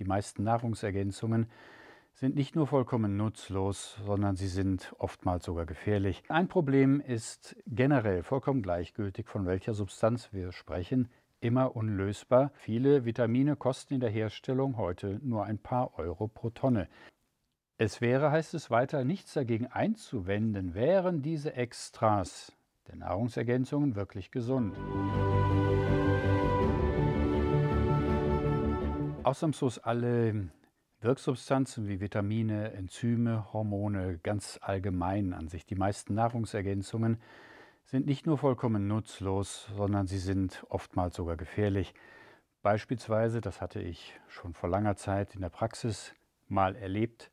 Die meisten Nahrungsergänzungen sind nicht nur vollkommen nutzlos, sondern sie sind oftmals sogar gefährlich. Ein Problem ist generell vollkommen gleichgültig, von welcher Substanz wir sprechen, immer unlösbar. Viele Vitamine kosten in der Herstellung heute nur ein paar Euro pro Tonne. Es wäre, heißt es weiter, nichts dagegen einzuwenden, wären diese Extras der Nahrungsergänzungen wirklich gesund. ausnahmslos alle Wirksubstanzen wie Vitamine, Enzyme, Hormone ganz allgemein an sich. Die meisten Nahrungsergänzungen sind nicht nur vollkommen nutzlos, sondern sie sind oftmals sogar gefährlich. Beispielsweise, das hatte ich schon vor langer Zeit in der Praxis mal erlebt,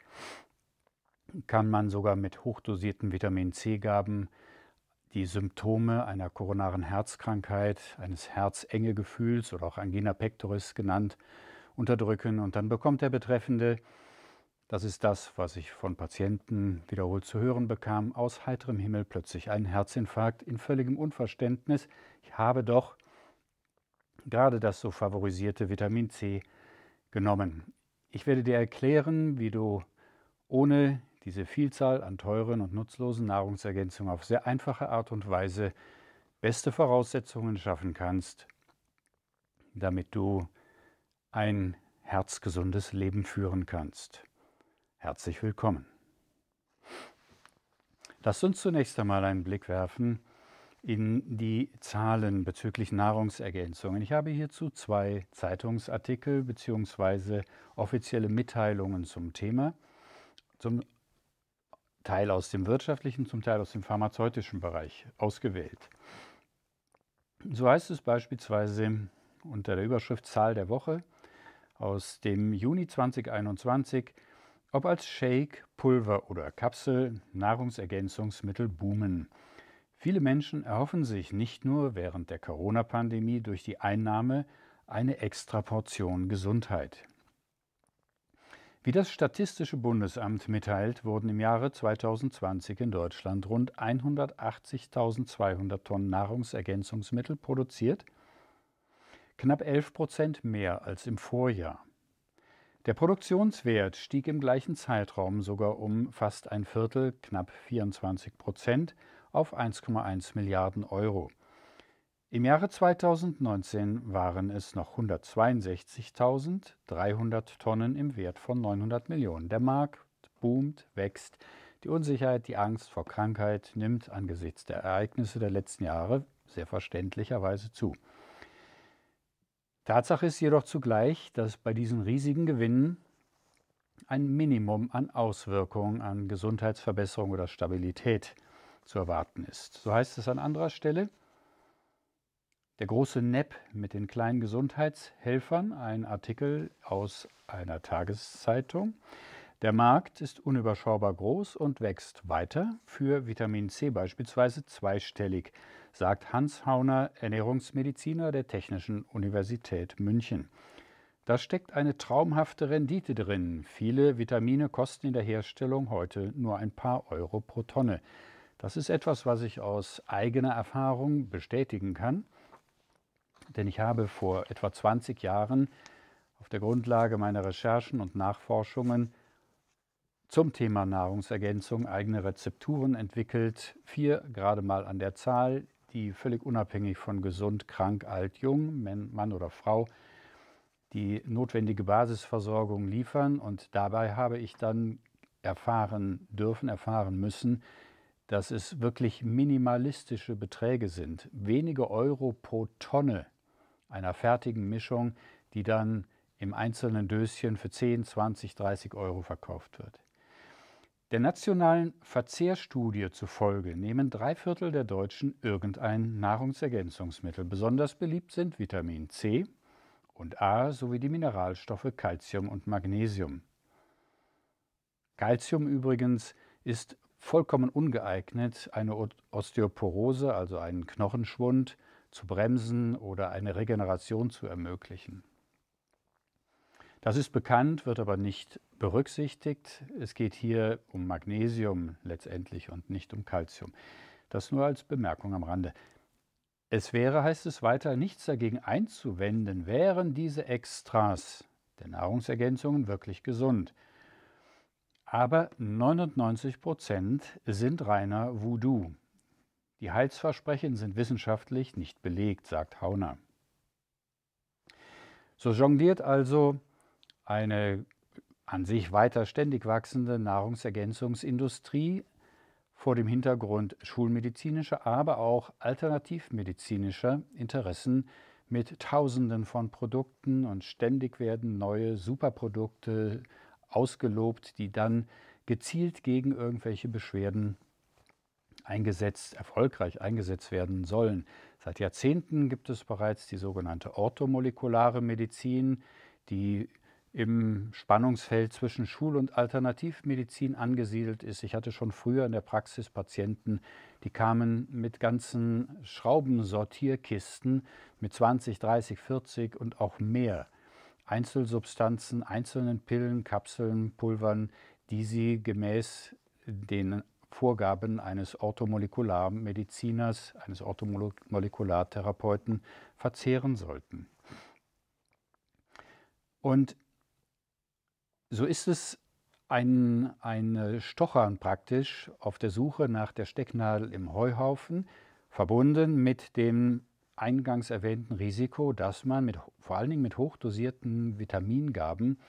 kann man sogar mit hochdosierten Vitamin C-Gaben die Symptome einer koronaren Herzkrankheit, eines Herzengegefühls oder auch Angina pectoris genannt, unterdrücken. Und dann bekommt der Betreffende, das ist das, was ich von Patienten wiederholt zu hören bekam, aus heiterem Himmel plötzlich einen Herzinfarkt in völligem Unverständnis. Ich habe doch gerade das so favorisierte Vitamin C genommen. Ich werde dir erklären, wie du ohne diese Vielzahl an teuren und nutzlosen Nahrungsergänzungen auf sehr einfache Art und Weise beste Voraussetzungen schaffen kannst, damit du ein herzgesundes Leben führen kannst. Herzlich willkommen. Lass uns zunächst einmal einen Blick werfen in die Zahlen bezüglich Nahrungsergänzungen. Ich habe hierzu zwei Zeitungsartikel bzw. offizielle Mitteilungen zum Thema, zum Teil aus dem wirtschaftlichen, zum Teil aus dem pharmazeutischen Bereich ausgewählt. So heißt es beispielsweise unter der Überschrift Zahl der Woche, aus dem Juni 2021, ob als Shake, Pulver oder Kapsel, Nahrungsergänzungsmittel boomen. Viele Menschen erhoffen sich nicht nur während der Corona-Pandemie durch die Einnahme eine extra Portion Gesundheit. Wie das Statistische Bundesamt mitteilt, wurden im Jahre 2020 in Deutschland rund 180.200 Tonnen Nahrungsergänzungsmittel produziert – knapp 11 Prozent mehr als im Vorjahr. Der Produktionswert stieg im gleichen Zeitraum sogar um fast ein Viertel, knapp 24 Prozent, auf 1,1 Milliarden Euro. Im Jahre 2019 waren es noch 162.300 Tonnen im Wert von 900 Millionen. Der Markt boomt, wächst. Die Unsicherheit, die Angst vor Krankheit nimmt angesichts der Ereignisse der letzten Jahre sehr verständlicherweise zu. Tatsache ist jedoch zugleich, dass bei diesen riesigen Gewinnen ein Minimum an Auswirkungen an Gesundheitsverbesserung oder Stabilität zu erwarten ist. So heißt es an anderer Stelle, der große Nepp mit den kleinen Gesundheitshelfern, ein Artikel aus einer Tageszeitung. Der Markt ist unüberschaubar groß und wächst weiter, für Vitamin C beispielsweise zweistellig sagt Hans Hauner, Ernährungsmediziner der Technischen Universität München. Da steckt eine traumhafte Rendite drin. Viele Vitamine kosten in der Herstellung heute nur ein paar Euro pro Tonne. Das ist etwas, was ich aus eigener Erfahrung bestätigen kann, denn ich habe vor etwa 20 Jahren auf der Grundlage meiner Recherchen und Nachforschungen zum Thema Nahrungsergänzung eigene Rezepturen entwickelt, vier gerade mal an der Zahl, die völlig unabhängig von gesund, krank, alt, jung, Mann oder Frau, die notwendige Basisversorgung liefern. Und dabei habe ich dann erfahren dürfen, erfahren müssen, dass es wirklich minimalistische Beträge sind. Wenige Euro pro Tonne einer fertigen Mischung, die dann im einzelnen Döschen für 10, 20, 30 Euro verkauft wird. Der nationalen Verzehrstudie zufolge nehmen drei Viertel der Deutschen irgendein Nahrungsergänzungsmittel. Besonders beliebt sind Vitamin C und A sowie die Mineralstoffe Calcium und Magnesium. Calcium übrigens ist vollkommen ungeeignet, eine Osteoporose, also einen Knochenschwund, zu bremsen oder eine Regeneration zu ermöglichen. Das ist bekannt, wird aber nicht berücksichtigt. Es geht hier um Magnesium letztendlich und nicht um Calcium. Das nur als Bemerkung am Rande. Es wäre, heißt es weiter, nichts dagegen einzuwenden, wären diese Extras der Nahrungsergänzungen wirklich gesund. Aber 99 Prozent sind reiner Voodoo. Die Heilsversprechen sind wissenschaftlich nicht belegt, sagt Hauner. So jongliert also eine an sich weiter ständig wachsende Nahrungsergänzungsindustrie vor dem Hintergrund schulmedizinischer, aber auch alternativmedizinischer Interessen mit Tausenden von Produkten und ständig werden neue Superprodukte ausgelobt, die dann gezielt gegen irgendwelche Beschwerden eingesetzt, erfolgreich eingesetzt werden sollen. Seit Jahrzehnten gibt es bereits die sogenannte orthomolekulare Medizin, die im Spannungsfeld zwischen Schul- und Alternativmedizin angesiedelt ist. Ich hatte schon früher in der Praxis Patienten, die kamen mit ganzen Schraubensortierkisten mit 20, 30, 40 und auch mehr Einzelsubstanzen, einzelnen Pillen, Kapseln, Pulvern, die sie gemäß den Vorgaben eines Orthomolekularmediziners, eines Orthomolekulartherapeuten verzehren sollten. Und so ist es ein, ein Stochern praktisch auf der Suche nach der Stecknadel im Heuhaufen, verbunden mit dem eingangs erwähnten Risiko, dass man mit, vor allen Dingen mit hochdosierten Vitamingaben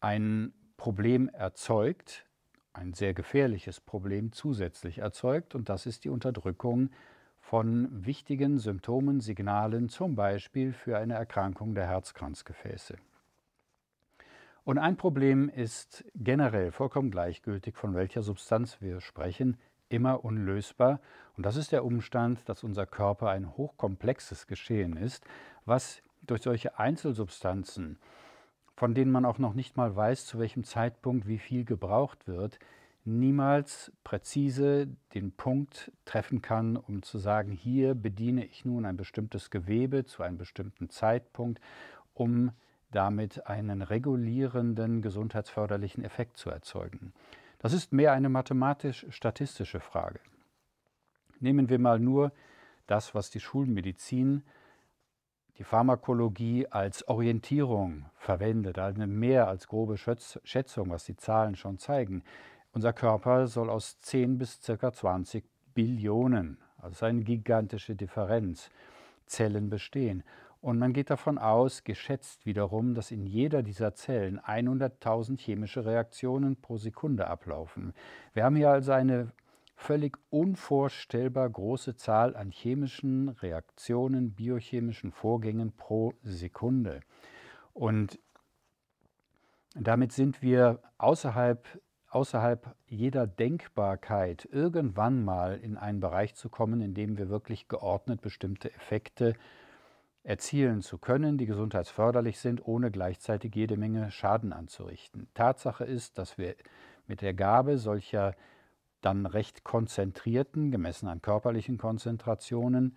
ein Problem erzeugt, ein sehr gefährliches Problem zusätzlich erzeugt, und das ist die Unterdrückung von wichtigen Symptomen, Signalen, zum Beispiel für eine Erkrankung der Herzkranzgefäße. Und ein Problem ist generell vollkommen gleichgültig, von welcher Substanz wir sprechen, immer unlösbar. Und das ist der Umstand, dass unser Körper ein hochkomplexes Geschehen ist, was durch solche Einzelsubstanzen, von denen man auch noch nicht mal weiß, zu welchem Zeitpunkt wie viel gebraucht wird, niemals präzise den Punkt treffen kann, um zu sagen, hier bediene ich nun ein bestimmtes Gewebe zu einem bestimmten Zeitpunkt, um damit einen regulierenden gesundheitsförderlichen Effekt zu erzeugen. Das ist mehr eine mathematisch-statistische Frage. Nehmen wir mal nur das, was die Schulmedizin, die Pharmakologie als Orientierung verwendet, eine also mehr als grobe Schätzung, was die Zahlen schon zeigen. Unser Körper soll aus 10 bis ca. 20 Billionen, also eine gigantische Differenz, Zellen bestehen. Und man geht davon aus, geschätzt wiederum, dass in jeder dieser Zellen 100.000 chemische Reaktionen pro Sekunde ablaufen. Wir haben hier also eine völlig unvorstellbar große Zahl an chemischen Reaktionen, biochemischen Vorgängen pro Sekunde. Und damit sind wir außerhalb, außerhalb jeder Denkbarkeit, irgendwann mal in einen Bereich zu kommen, in dem wir wirklich geordnet bestimmte Effekte erzielen zu können, die gesundheitsförderlich sind, ohne gleichzeitig jede Menge Schaden anzurichten. Tatsache ist, dass wir mit der Gabe solcher dann recht konzentrierten, gemessen an körperlichen Konzentrationen,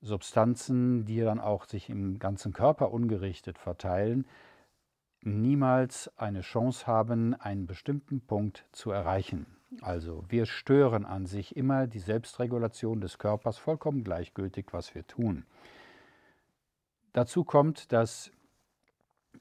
Substanzen, die dann auch sich im ganzen Körper ungerichtet verteilen, niemals eine Chance haben, einen bestimmten Punkt zu erreichen. Also wir stören an sich immer die Selbstregulation des Körpers, vollkommen gleichgültig, was wir tun. Dazu kommt, dass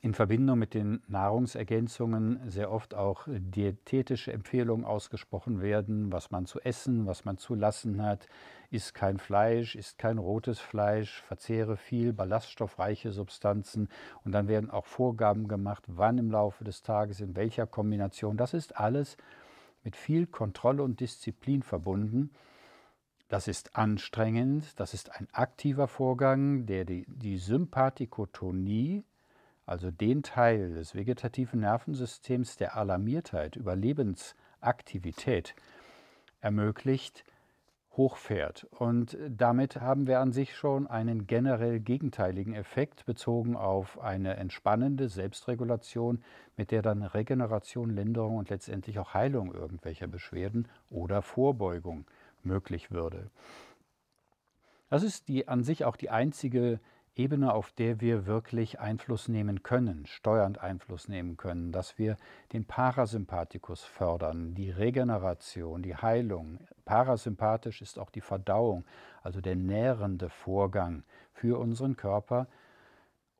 in Verbindung mit den Nahrungsergänzungen sehr oft auch dietetische Empfehlungen ausgesprochen werden, was man zu essen, was man zu lassen hat. Isst kein Fleisch, isst kein rotes Fleisch, verzehre viel ballaststoffreiche Substanzen und dann werden auch Vorgaben gemacht, wann im Laufe des Tages, in welcher Kombination. Das ist alles mit viel Kontrolle und Disziplin verbunden. Das ist anstrengend, das ist ein aktiver Vorgang, der die, die Sympathikotonie, also den Teil des vegetativen Nervensystems der Alarmiertheit, Überlebensaktivität ermöglicht, hochfährt. Und damit haben wir an sich schon einen generell gegenteiligen Effekt bezogen auf eine entspannende Selbstregulation, mit der dann Regeneration, Linderung und letztendlich auch Heilung irgendwelcher Beschwerden oder Vorbeugung möglich würde. Das ist die, an sich auch die einzige Ebene, auf der wir wirklich Einfluss nehmen können, steuernd Einfluss nehmen können, dass wir den Parasympathikus fördern, die Regeneration, die Heilung. Parasympathisch ist auch die Verdauung, also der nährende Vorgang für unseren Körper,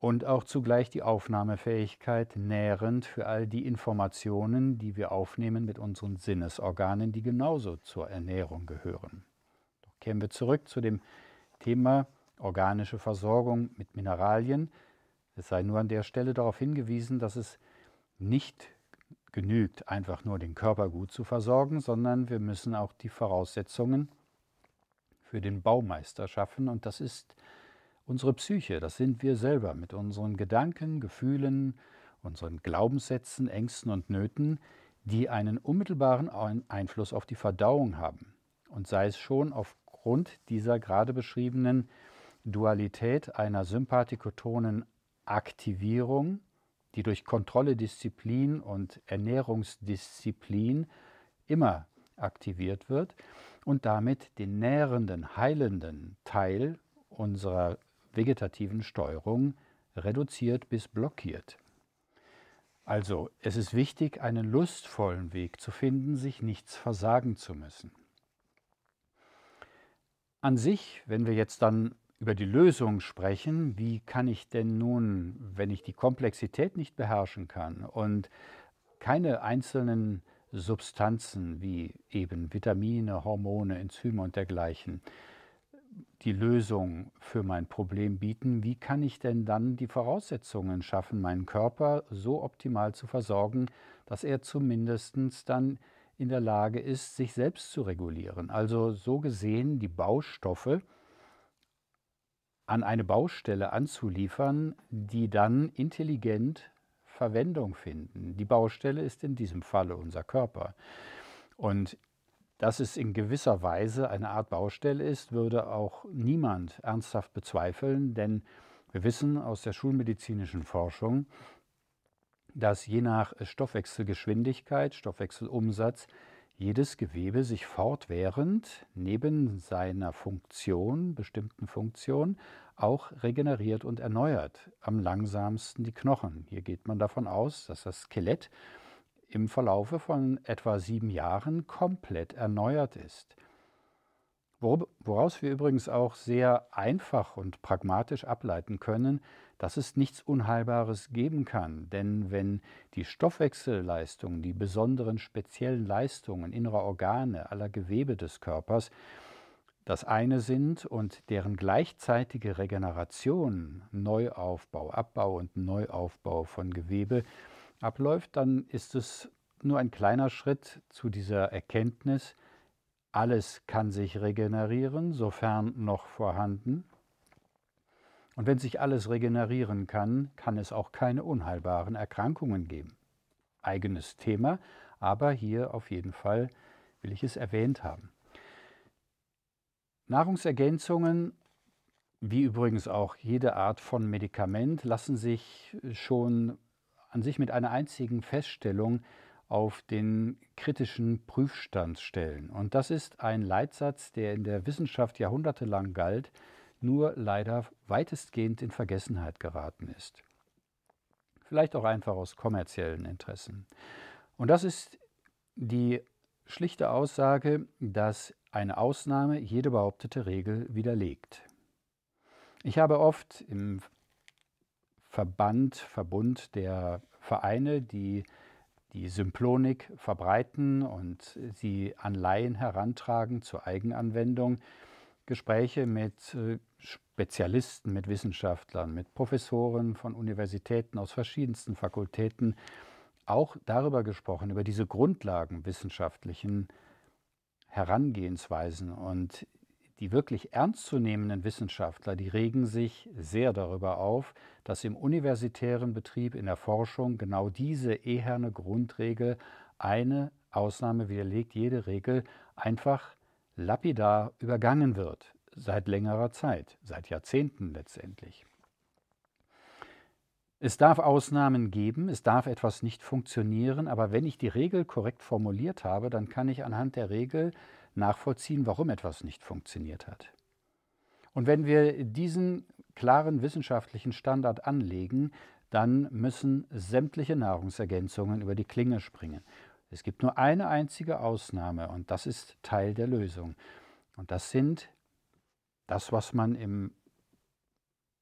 und auch zugleich die Aufnahmefähigkeit nährend für all die Informationen, die wir aufnehmen mit unseren Sinnesorganen, die genauso zur Ernährung gehören. Doch kehren wir zurück zu dem Thema organische Versorgung mit Mineralien. Es sei nur an der Stelle darauf hingewiesen, dass es nicht genügt, einfach nur den Körper gut zu versorgen, sondern wir müssen auch die Voraussetzungen für den Baumeister schaffen und das ist unsere Psyche, das sind wir selber mit unseren Gedanken, Gefühlen, unseren Glaubenssätzen, Ängsten und Nöten, die einen unmittelbaren Einfluss auf die Verdauung haben. Und sei es schon aufgrund dieser gerade beschriebenen Dualität einer sympathikotonen Aktivierung, die durch Kontrolle, Disziplin und Ernährungsdisziplin immer aktiviert wird und damit den nährenden, heilenden Teil unserer vegetativen Steuerung reduziert bis blockiert. Also es ist wichtig, einen lustvollen Weg zu finden, sich nichts versagen zu müssen. An sich, wenn wir jetzt dann über die Lösung sprechen, wie kann ich denn nun, wenn ich die Komplexität nicht beherrschen kann und keine einzelnen Substanzen wie eben Vitamine, Hormone, Enzyme und dergleichen die Lösung für mein Problem bieten, wie kann ich denn dann die Voraussetzungen schaffen, meinen Körper so optimal zu versorgen, dass er zumindest dann in der Lage ist, sich selbst zu regulieren. Also so gesehen die Baustoffe an eine Baustelle anzuliefern, die dann intelligent Verwendung finden. Die Baustelle ist in diesem Falle unser Körper. Und dass es in gewisser Weise eine Art Baustelle ist, würde auch niemand ernsthaft bezweifeln, denn wir wissen aus der schulmedizinischen Forschung, dass je nach Stoffwechselgeschwindigkeit, Stoffwechselumsatz, jedes Gewebe sich fortwährend neben seiner Funktion, bestimmten Funktion, auch regeneriert und erneuert. Am langsamsten die Knochen. Hier geht man davon aus, dass das Skelett im Verlaufe von etwa sieben Jahren komplett erneuert ist. Woraus wir übrigens auch sehr einfach und pragmatisch ableiten können, dass es nichts Unheilbares geben kann, denn wenn die Stoffwechselleistung, die besonderen speziellen Leistungen innerer Organe, aller Gewebe des Körpers, das eine sind und deren gleichzeitige Regeneration, Neuaufbau, Abbau und Neuaufbau von Gewebe abläuft, dann ist es nur ein kleiner Schritt zu dieser Erkenntnis, alles kann sich regenerieren, sofern noch vorhanden. Und wenn sich alles regenerieren kann, kann es auch keine unheilbaren Erkrankungen geben. Eigenes Thema, aber hier auf jeden Fall will ich es erwähnt haben. Nahrungsergänzungen, wie übrigens auch jede Art von Medikament, lassen sich schon an sich mit einer einzigen Feststellung auf den kritischen Prüfstand stellen. Und das ist ein Leitsatz, der in der Wissenschaft jahrhundertelang galt, nur leider weitestgehend in Vergessenheit geraten ist. Vielleicht auch einfach aus kommerziellen Interessen. Und das ist die schlichte Aussage, dass eine Ausnahme jede behauptete Regel widerlegt. Ich habe oft im Verband, Verbund der Vereine, die die Symplonik verbreiten und sie an Laien herantragen zur Eigenanwendung. Gespräche mit äh, Spezialisten, mit Wissenschaftlern, mit Professoren von Universitäten aus verschiedensten Fakultäten, auch darüber gesprochen, über diese grundlagenwissenschaftlichen Herangehensweisen und die wirklich ernstzunehmenden Wissenschaftler, die regen sich sehr darüber auf, dass im universitären Betrieb in der Forschung genau diese eherne Grundregel, eine Ausnahme widerlegt jede Regel, einfach lapidar übergangen wird, seit längerer Zeit, seit Jahrzehnten letztendlich. Es darf Ausnahmen geben, es darf etwas nicht funktionieren, aber wenn ich die Regel korrekt formuliert habe, dann kann ich anhand der Regel nachvollziehen, warum etwas nicht funktioniert hat. Und wenn wir diesen klaren wissenschaftlichen Standard anlegen, dann müssen sämtliche Nahrungsergänzungen über die Klinge springen. Es gibt nur eine einzige Ausnahme und das ist Teil der Lösung. Und das sind das, was man im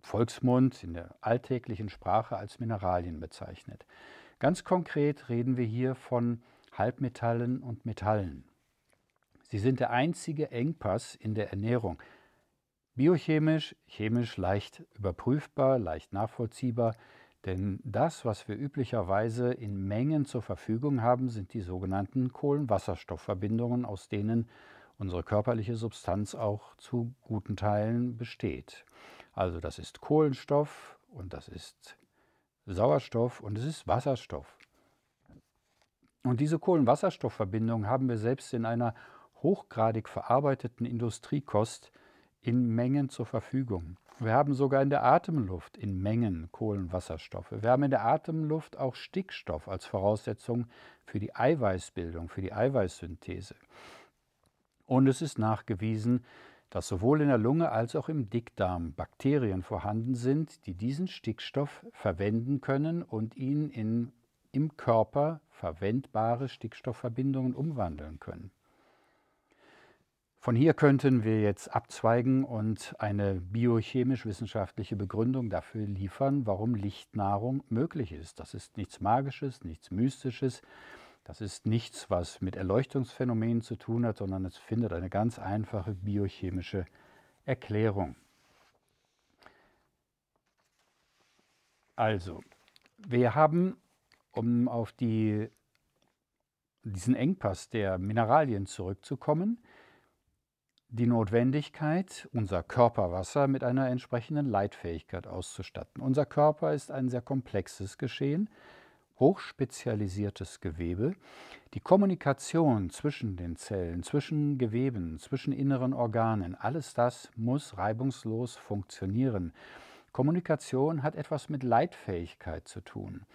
Volksmund, in der alltäglichen Sprache als Mineralien bezeichnet. Ganz konkret reden wir hier von Halbmetallen und Metallen. Sie sind der einzige Engpass in der Ernährung. Biochemisch, chemisch leicht überprüfbar, leicht nachvollziehbar, denn das, was wir üblicherweise in Mengen zur Verfügung haben, sind die sogenannten Kohlenwasserstoffverbindungen, aus denen unsere körperliche Substanz auch zu guten Teilen besteht. Also das ist Kohlenstoff und das ist Sauerstoff und es ist Wasserstoff. Und diese Kohlenwasserstoffverbindung haben wir selbst in einer hochgradig verarbeiteten Industriekost in Mengen zur Verfügung. Wir haben sogar in der Atemluft in Mengen Kohlenwasserstoffe. Wir haben in der Atemluft auch Stickstoff als Voraussetzung für die Eiweißbildung, für die Eiweißsynthese. Und es ist nachgewiesen, dass sowohl in der Lunge als auch im Dickdarm Bakterien vorhanden sind, die diesen Stickstoff verwenden können und ihn in im Körper verwendbare Stickstoffverbindungen umwandeln können. Von hier könnten wir jetzt abzweigen und eine biochemisch-wissenschaftliche Begründung dafür liefern, warum Lichtnahrung möglich ist. Das ist nichts Magisches, nichts Mystisches. Das ist nichts, was mit Erleuchtungsphänomenen zu tun hat, sondern es findet eine ganz einfache biochemische Erklärung. Also, wir haben, um auf die, diesen Engpass der Mineralien zurückzukommen, die Notwendigkeit, unser Körperwasser mit einer entsprechenden Leitfähigkeit auszustatten. Unser Körper ist ein sehr komplexes Geschehen hochspezialisiertes Gewebe. Die Kommunikation zwischen den Zellen, zwischen Geweben, zwischen inneren Organen, alles das muss reibungslos funktionieren. Kommunikation hat etwas mit Leitfähigkeit zu tun.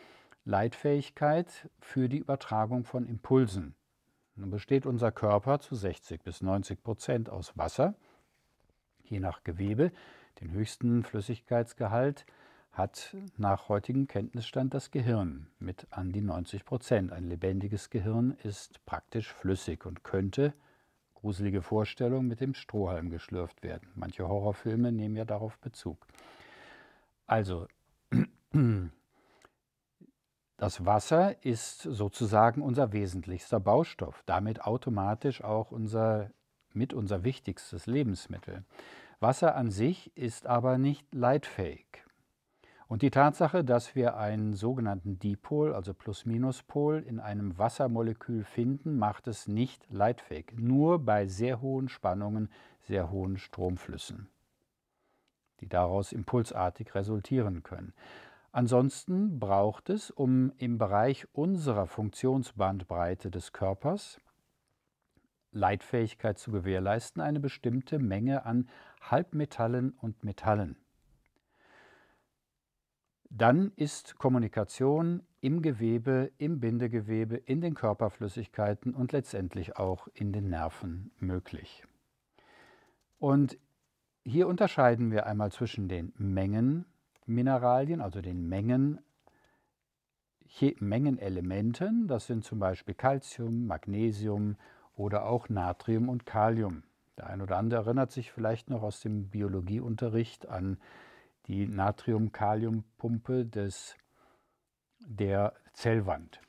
Leitfähigkeit für die Übertragung von Impulsen. Nun besteht unser Körper zu 60 bis 90 Prozent aus Wasser, je nach Gewebe, den höchsten Flüssigkeitsgehalt hat nach heutigem Kenntnisstand das Gehirn mit an die 90 Prozent. Ein lebendiges Gehirn ist praktisch flüssig und könnte, gruselige Vorstellung, mit dem Strohhalm geschlürft werden. Manche Horrorfilme nehmen ja darauf Bezug. Also, das Wasser ist sozusagen unser wesentlichster Baustoff, damit automatisch auch unser, mit unser wichtigstes Lebensmittel. Wasser an sich ist aber nicht leitfähig. Und die Tatsache, dass wir einen sogenannten Dipol, also Plus-Minus-Pol, in einem Wassermolekül finden, macht es nicht leitfähig. Nur bei sehr hohen Spannungen, sehr hohen Stromflüssen, die daraus impulsartig resultieren können. Ansonsten braucht es, um im Bereich unserer Funktionsbandbreite des Körpers Leitfähigkeit zu gewährleisten, eine bestimmte Menge an Halbmetallen und Metallen dann ist Kommunikation im Gewebe, im Bindegewebe, in den Körperflüssigkeiten und letztendlich auch in den Nerven möglich. Und hier unterscheiden wir einmal zwischen den Mengenmineralien, also den Mengen, Mengenelementen, das sind zum Beispiel Calcium, Magnesium oder auch Natrium und Kalium. Der ein oder andere erinnert sich vielleicht noch aus dem Biologieunterricht an äh, die Natrium-Kalium-Pumpe der Zellwand.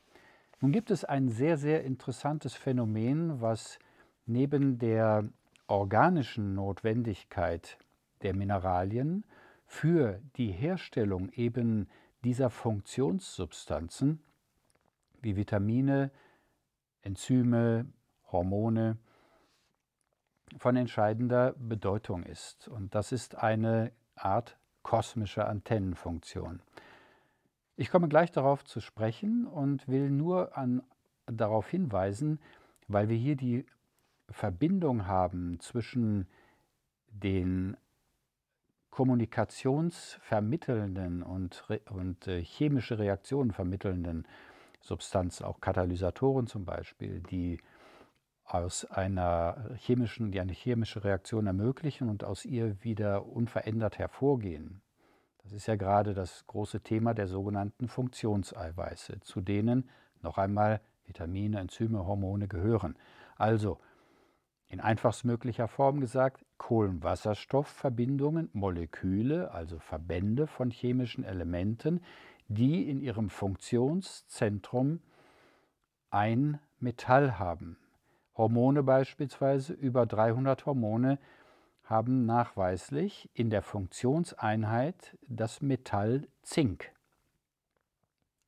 Nun gibt es ein sehr, sehr interessantes Phänomen, was neben der organischen Notwendigkeit der Mineralien für die Herstellung eben dieser Funktionssubstanzen wie Vitamine, Enzyme, Hormone von entscheidender Bedeutung ist. Und das ist eine Art kosmische Antennenfunktion. Ich komme gleich darauf zu sprechen und will nur an, darauf hinweisen, weil wir hier die Verbindung haben zwischen den kommunikationsvermittelnden und, und äh, chemische Reaktionen vermittelnden Substanzen, auch Katalysatoren zum Beispiel, die aus einer chemischen, die eine chemische Reaktion ermöglichen und aus ihr wieder unverändert hervorgehen. Das ist ja gerade das große Thema der sogenannten Funktionseiweiße, zu denen noch einmal Vitamine, Enzyme, Hormone gehören. Also in einfachstmöglicher Form gesagt, Kohlenwasserstoffverbindungen, Moleküle, also Verbände von chemischen Elementen, die in ihrem Funktionszentrum ein Metall haben. Hormone beispielsweise, über 300 Hormone haben nachweislich in der Funktionseinheit das Metall Zink.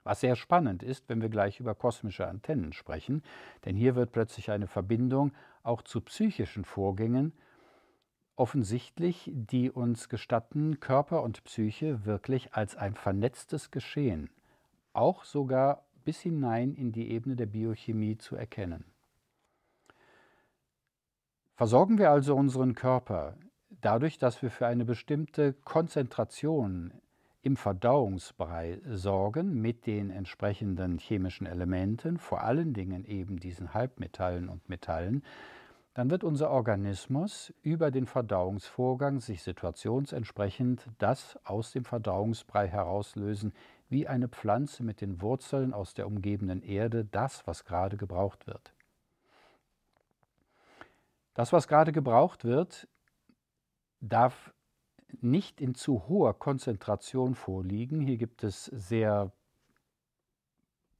Was sehr spannend ist, wenn wir gleich über kosmische Antennen sprechen, denn hier wird plötzlich eine Verbindung auch zu psychischen Vorgängen offensichtlich, die uns gestatten, Körper und Psyche wirklich als ein vernetztes Geschehen, auch sogar bis hinein in die Ebene der Biochemie zu erkennen. Versorgen wir also unseren Körper dadurch, dass wir für eine bestimmte Konzentration im Verdauungsbrei sorgen mit den entsprechenden chemischen Elementen, vor allen Dingen eben diesen Halbmetallen und Metallen, dann wird unser Organismus über den Verdauungsvorgang sich situationsentsprechend das aus dem Verdauungsbrei herauslösen, wie eine Pflanze mit den Wurzeln aus der umgebenden Erde das, was gerade gebraucht wird. Das, was gerade gebraucht wird, darf nicht in zu hoher Konzentration vorliegen. Hier gibt es sehr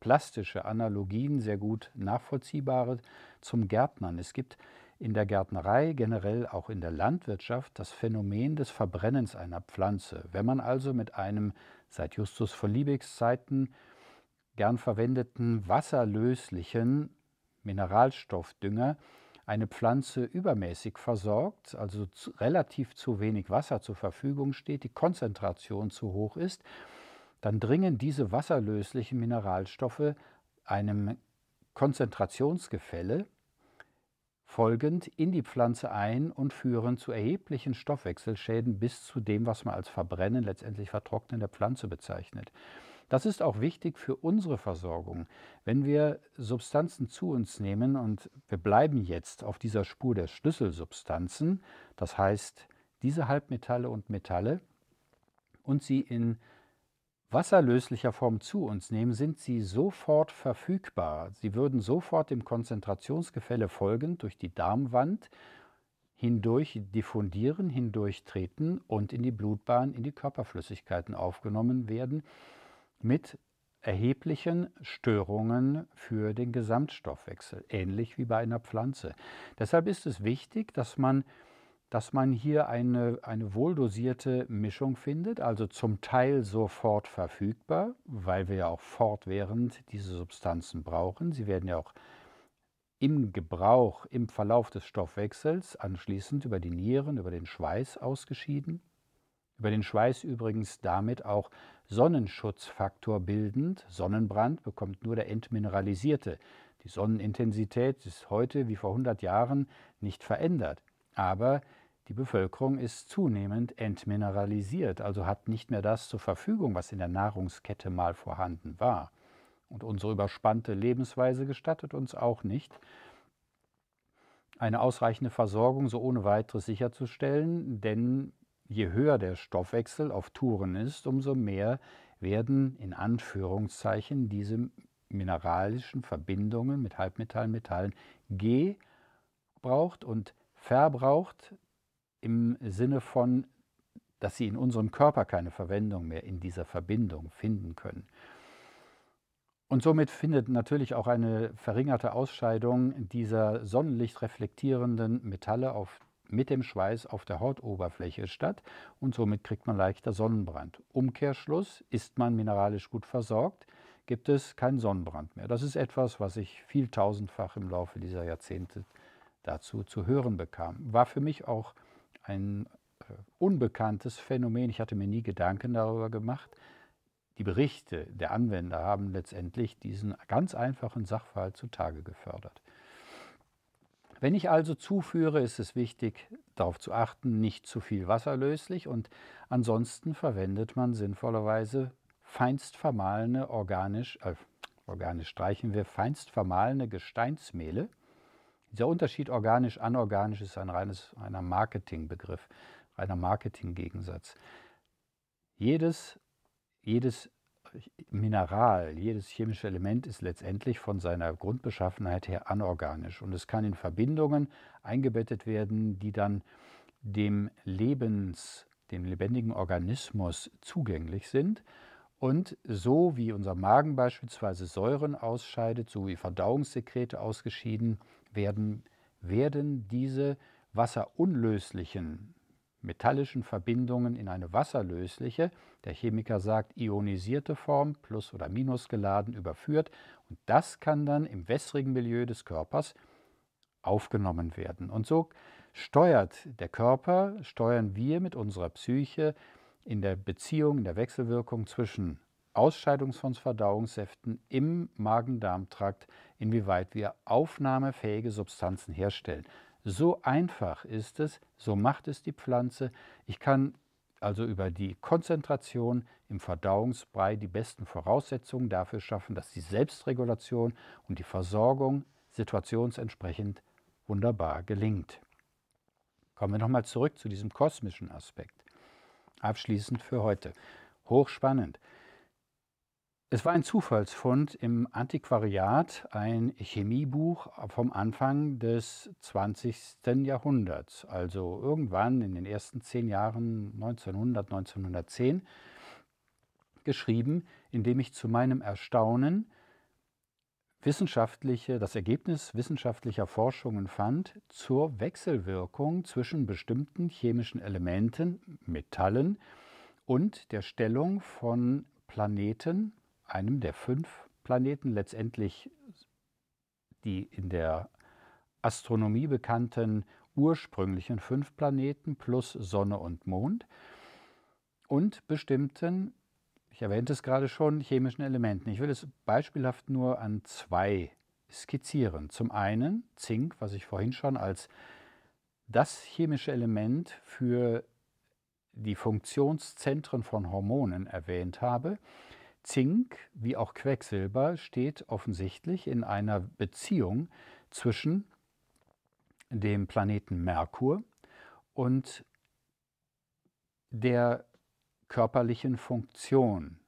plastische Analogien, sehr gut nachvollziehbare zum Gärtnern. Es gibt in der Gärtnerei, generell auch in der Landwirtschaft, das Phänomen des Verbrennens einer Pflanze. Wenn man also mit einem seit Justus von Liebigs Zeiten gern verwendeten wasserlöslichen Mineralstoffdünger eine Pflanze übermäßig versorgt, also zu, relativ zu wenig Wasser zur Verfügung steht, die Konzentration zu hoch ist, dann dringen diese wasserlöslichen Mineralstoffe einem Konzentrationsgefälle folgend in die Pflanze ein und führen zu erheblichen Stoffwechselschäden bis zu dem, was man als Verbrennen letztendlich Vertrocknen der Pflanze bezeichnet. Das ist auch wichtig für unsere Versorgung. Wenn wir Substanzen zu uns nehmen und wir bleiben jetzt auf dieser Spur der Schlüsselsubstanzen, das heißt diese Halbmetalle und Metalle, und sie in wasserlöslicher Form zu uns nehmen, sind sie sofort verfügbar. Sie würden sofort dem Konzentrationsgefälle folgend durch die Darmwand hindurch diffundieren, hindurchtreten und in die Blutbahn, in die Körperflüssigkeiten aufgenommen werden mit erheblichen Störungen für den Gesamtstoffwechsel, ähnlich wie bei einer Pflanze. Deshalb ist es wichtig, dass man, dass man hier eine, eine wohldosierte Mischung findet, also zum Teil sofort verfügbar, weil wir ja auch fortwährend diese Substanzen brauchen. Sie werden ja auch im Gebrauch, im Verlauf des Stoffwechsels anschließend über die Nieren, über den Schweiß ausgeschieden über den Schweiß übrigens damit auch Sonnenschutzfaktor bildend. Sonnenbrand bekommt nur der entmineralisierte. Die Sonnenintensität ist heute wie vor 100 Jahren nicht verändert, aber die Bevölkerung ist zunehmend entmineralisiert, also hat nicht mehr das zur Verfügung, was in der Nahrungskette mal vorhanden war. Und unsere überspannte Lebensweise gestattet uns auch nicht, eine ausreichende Versorgung so ohne weiteres sicherzustellen, denn Je höher der Stoffwechsel auf Touren ist, umso mehr werden in Anführungszeichen diese mineralischen Verbindungen mit Halbmetallen, Metallen gebraucht und verbraucht im Sinne von, dass sie in unserem Körper keine Verwendung mehr in dieser Verbindung finden können. Und somit findet natürlich auch eine verringerte Ausscheidung dieser sonnenlichtreflektierenden Metalle auf mit dem Schweiß auf der Hautoberfläche statt und somit kriegt man leichter Sonnenbrand. Umkehrschluss, ist man mineralisch gut versorgt, gibt es keinen Sonnenbrand mehr. Das ist etwas, was ich viel tausendfach im Laufe dieser Jahrzehnte dazu zu hören bekam. War für mich auch ein äh, unbekanntes Phänomen. Ich hatte mir nie Gedanken darüber gemacht. Die Berichte der Anwender haben letztendlich diesen ganz einfachen Sachverhalt zutage gefördert. Wenn ich also zuführe, ist es wichtig, darauf zu achten, nicht zu viel wasserlöslich und ansonsten verwendet man sinnvollerweise feinst vermahlene organisch, äh, organisch streichen wir, feinst vermahlene Gesteinsmehle. Dieser Unterschied organisch-anorganisch ist ein reines einer Marketingbegriff, reiner Marketinggegensatz. Jedes, jedes Mineral, jedes chemische Element ist letztendlich von seiner Grundbeschaffenheit her anorganisch und es kann in Verbindungen eingebettet werden, die dann dem Lebens, dem lebendigen Organismus zugänglich sind. Und so wie unser Magen beispielsweise Säuren ausscheidet, so wie Verdauungssekrete ausgeschieden werden, werden diese wasserunlöslichen metallischen Verbindungen in eine wasserlösliche, der Chemiker sagt ionisierte Form, plus oder minus geladen, überführt und das kann dann im wässrigen Milieu des Körpers aufgenommen werden. Und so steuert der Körper, steuern wir mit unserer Psyche in der Beziehung, in der Wechselwirkung zwischen Ausscheidung von Verdauungssäften im Magen-Darm-Trakt, inwieweit wir aufnahmefähige Substanzen herstellen. So einfach ist es, so macht es die Pflanze. Ich kann also über die Konzentration im Verdauungsbrei die besten Voraussetzungen dafür schaffen, dass die Selbstregulation und die Versorgung situationsentsprechend wunderbar gelingt. Kommen wir nochmal zurück zu diesem kosmischen Aspekt. Abschließend für heute. Hochspannend. Es war ein Zufallsfund im Antiquariat, ein Chemiebuch vom Anfang des 20. Jahrhunderts, also irgendwann in den ersten zehn Jahren 1900, 1910, geschrieben, in dem ich zu meinem Erstaunen wissenschaftliche, das Ergebnis wissenschaftlicher Forschungen fand zur Wechselwirkung zwischen bestimmten chemischen Elementen, Metallen und der Stellung von Planeten, einem der fünf Planeten, letztendlich die in der Astronomie bekannten ursprünglichen fünf Planeten plus Sonne und Mond und bestimmten, ich erwähnte es gerade schon, chemischen Elementen. Ich will es beispielhaft nur an zwei skizzieren. Zum einen Zink, was ich vorhin schon als das chemische Element für die Funktionszentren von Hormonen erwähnt habe. Zink wie auch Quecksilber steht offensichtlich in einer Beziehung zwischen dem Planeten Merkur und der körperlichen Funktion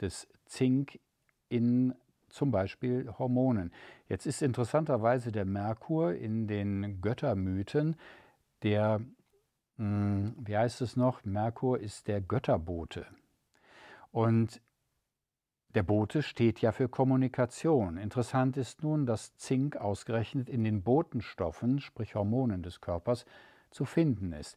des Zink in zum Beispiel Hormonen. Jetzt ist interessanterweise der Merkur in den Göttermythen der, hm, wie heißt es noch, Merkur ist der Götterbote. Und der Bote steht ja für Kommunikation. Interessant ist nun, dass Zink ausgerechnet in den Botenstoffen, sprich Hormonen des Körpers, zu finden ist.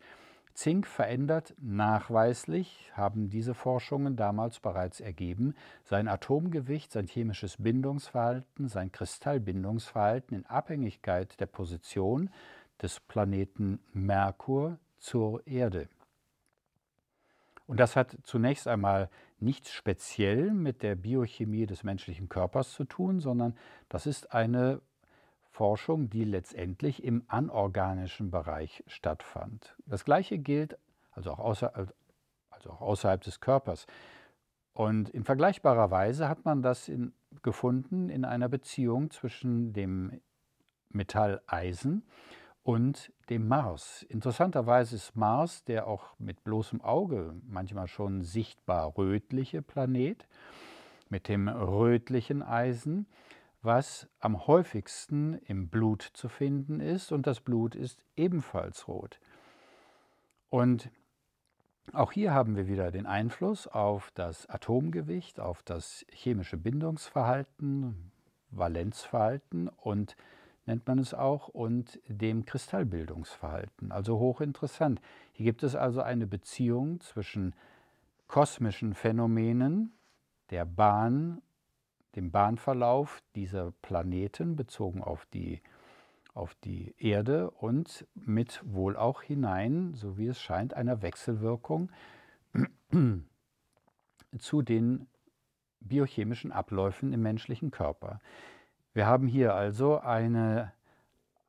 Zink verändert nachweislich, haben diese Forschungen damals bereits ergeben, sein Atomgewicht, sein chemisches Bindungsverhalten, sein Kristallbindungsverhalten in Abhängigkeit der Position des Planeten Merkur zur Erde. Und das hat zunächst einmal nichts speziell mit der Biochemie des menschlichen Körpers zu tun, sondern das ist eine Forschung, die letztendlich im anorganischen Bereich stattfand. Das Gleiche gilt also auch, außer, also auch außerhalb des Körpers. Und in vergleichbarer Weise hat man das in, gefunden in einer Beziehung zwischen dem Metall Eisen und dem Mars. Interessanterweise ist Mars der auch mit bloßem Auge manchmal schon sichtbar rötliche Planet mit dem rötlichen Eisen, was am häufigsten im Blut zu finden ist und das Blut ist ebenfalls rot. Und auch hier haben wir wieder den Einfluss auf das Atomgewicht, auf das chemische Bindungsverhalten, Valenzverhalten und nennt man es auch, und dem Kristallbildungsverhalten. Also hochinteressant. Hier gibt es also eine Beziehung zwischen kosmischen Phänomenen, der Bahn, dem Bahnverlauf dieser Planeten bezogen auf die, auf die Erde und mit wohl auch hinein, so wie es scheint, einer Wechselwirkung zu den biochemischen Abläufen im menschlichen Körper. Wir haben hier also eine,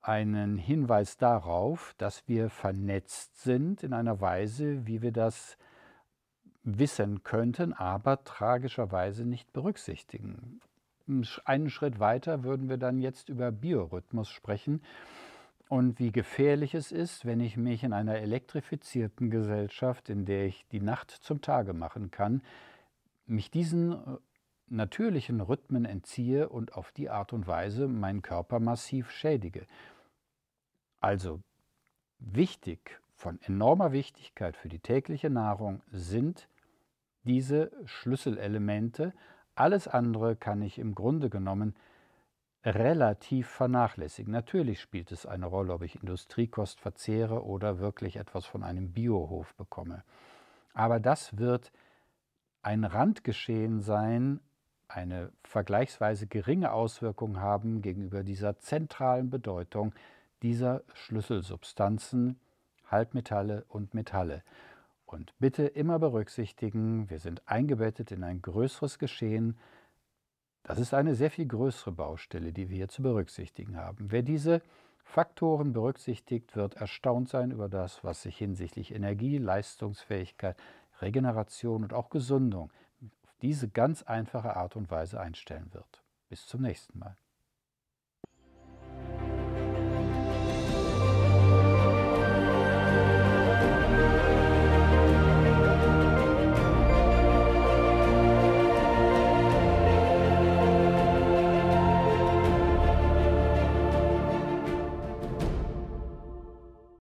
einen Hinweis darauf, dass wir vernetzt sind in einer Weise, wie wir das wissen könnten, aber tragischerweise nicht berücksichtigen. Einen Schritt weiter würden wir dann jetzt über Biorhythmus sprechen und wie gefährlich es ist, wenn ich mich in einer elektrifizierten Gesellschaft, in der ich die Nacht zum Tage machen kann, mich diesen natürlichen Rhythmen entziehe und auf die Art und Weise meinen Körper massiv schädige. Also wichtig, von enormer Wichtigkeit für die tägliche Nahrung sind diese Schlüsselelemente. Alles andere kann ich im Grunde genommen relativ vernachlässigen. Natürlich spielt es eine Rolle, ob ich Industriekost verzehre oder wirklich etwas von einem Biohof bekomme. Aber das wird ein Randgeschehen sein eine vergleichsweise geringe Auswirkung haben gegenüber dieser zentralen Bedeutung dieser Schlüsselsubstanzen, Halbmetalle und Metalle. Und bitte immer berücksichtigen, wir sind eingebettet in ein größeres Geschehen. Das ist eine sehr viel größere Baustelle, die wir hier zu berücksichtigen haben. Wer diese Faktoren berücksichtigt, wird erstaunt sein über das, was sich hinsichtlich Energie, Leistungsfähigkeit, Regeneration und auch Gesundung diese ganz einfache Art und Weise einstellen wird. Bis zum nächsten Mal.